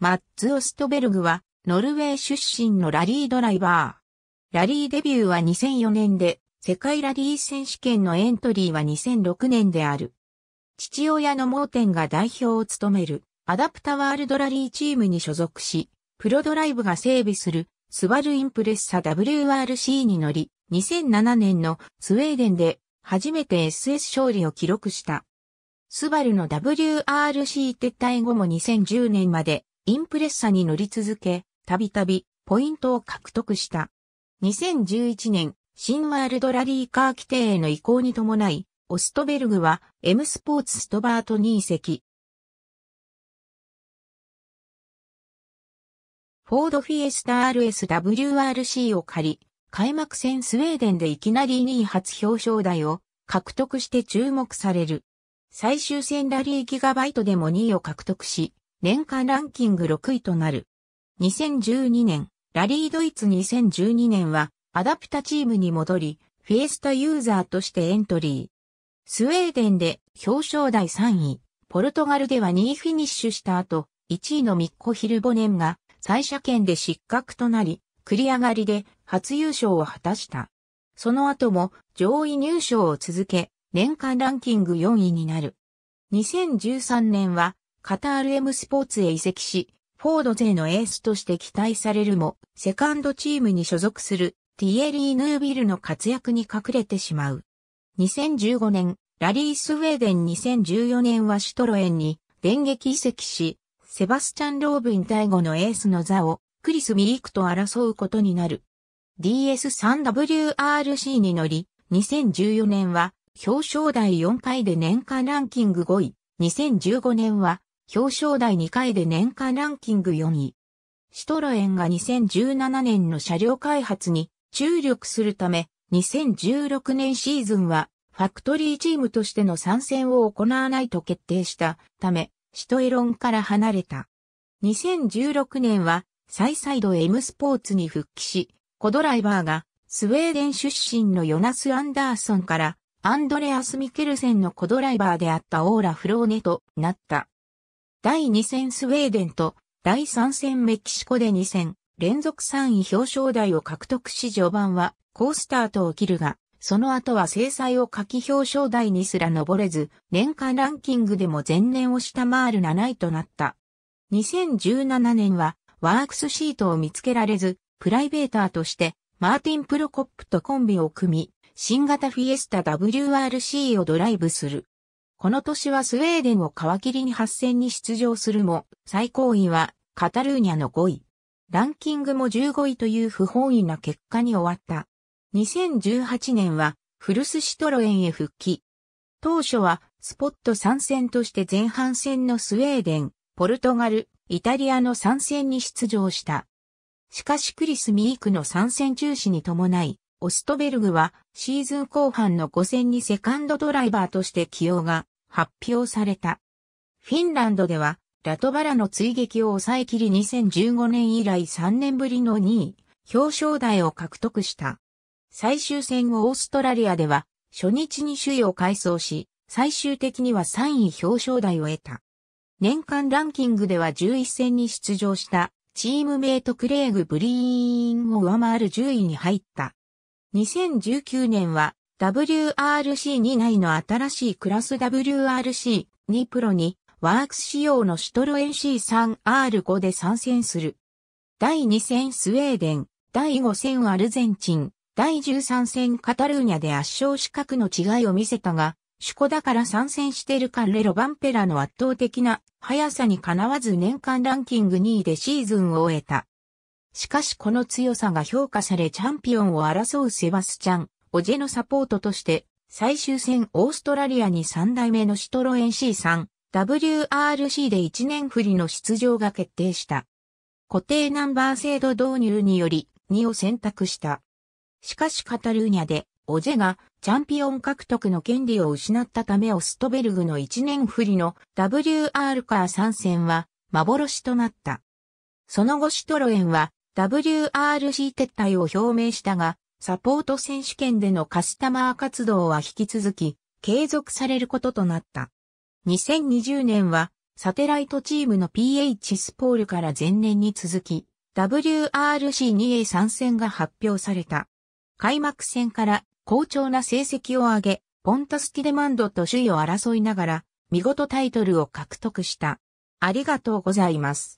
マッツ・オストベルグは、ノルウェー出身のラリードライバー。ラリーデビューは2004年で、世界ラリー選手権のエントリーは2006年である。父親のテ点が代表を務める、アダプタワールドラリーチームに所属し、プロドライブが整備する、スバルインプレッサ WRC に乗り、2007年のスウェーデンで初めて SS 勝利を記録した。スバルの WRC 撤退後も2010年までインプレッサに乗り続け、たびたびポイントを獲得した。2011年、新ワールドラリーカー規定への移行に伴い、オストベルグは M スポーツストバートに移籍。フォードフィエスタ RSWRC を借り、開幕戦スウェーデンでいきなり2位初表彰台を獲得して注目される。最終戦ラリーギガバイトでも2位を獲得し、年間ランキング6位となる。2012年、ラリードイツ2012年は、アダプタチームに戻り、フィエスタユーザーとしてエントリー。スウェーデンで表彰台3位、ポルトガルでは2位フィニッシュした後、1位のミッコ・ヒルボネンが、最車圏で失格となり、繰り上がりで初優勝を果たした。その後も上位入賞を続け、年間ランキング4位になる。2013年はカタール M スポーツへ移籍し、フォード勢のエースとして期待されるも、セカンドチームに所属するティエリー・ヌービルの活躍に隠れてしまう。2015年、ラリー・スウェーデン2014年はシュトロエンに電撃移籍し、セバスチャン・ローブン第後のエースの座をクリス・ミリクと争うことになる。DS3WRC に乗り、2014年は表彰台4回で年間ランキング5位、2015年は表彰台2回で年間ランキング4位。シトロエンが2017年の車両開発に注力するため、2016年シーズンはファクトリーチームとしての参戦を行わないと決定したため、シトエロンから離れた。2016年はサイサイド M スポーツに復帰し、コドライバーがスウェーデン出身のヨナス・アンダーソンからアンドレアス・ミケルセンのコドライバーであったオーラ・フローネとなった。第2戦スウェーデンと第3戦メキシコで2戦連続3位表彰台を獲得し序盤は好スタートを切るが、その後は制裁を書き表彰台にすら上れず、年間ランキングでも前年を下回る7位となった。2017年はワークスシートを見つけられず、プライベーターとしてマーティン・プロコップとコンビを組み、新型フィエスタ WRC をドライブする。この年はスウェーデンを皮切りに8戦に出場するも、最高位はカタルーニャの5位。ランキングも15位という不本意な結果に終わった。2018年はフルスシトロエンへ復帰。当初はスポット参戦として前半戦のスウェーデン、ポルトガル、イタリアの参戦に出場した。しかしクリス・ミークの参戦中止に伴い、オストベルグはシーズン後半の5戦にセカンドドライバーとして起用が発表された。フィンランドではラトバラの追撃を抑えきり2015年以来3年ぶりの2位、表彰台を獲得した。最終戦をオーストラリアでは初日に首位を改装し、最終的には3位表彰台を得た。年間ランキングでは11戦に出場したチームメイトクレイグ・ブリーンを上回る10位に入った。2019年は WRC2 内の新しいクラス WRC2 プロにワークス仕様のシュトルエン C3R5 で参戦する。第2戦スウェーデン、第5戦アルゼンチン、第13戦カタルーニャで圧勝資格の違いを見せたが、シュコだから参戦してるカレロ・バンペラの圧倒的な速さにかなわず年間ランキング2位でシーズンを終えた。しかしこの強さが評価されチャンピオンを争うセバスチャン、オジェのサポートとして、最終戦オーストラリアに3代目のシトロエン C3、WRC で1年振りの出場が決定した。固定ナンバー制度導入により2を選択した。しかしカタルーニャで、オジェがチャンピオン獲得の権利を失ったためオストベルグの1年振りの WR カー参戦は幻となった。その後シトロエンは WRC 撤退を表明したが、サポート選手権でのカスタマー活動は引き続き、継続されることとなった。2020年は、サテライトチームの PH スポールから前年に続き、WRC2A 参戦が発表された。開幕戦から好調な成績を上げ、ポンタスティデマンドと首位を争いながら、見事タイトルを獲得した。ありがとうございます。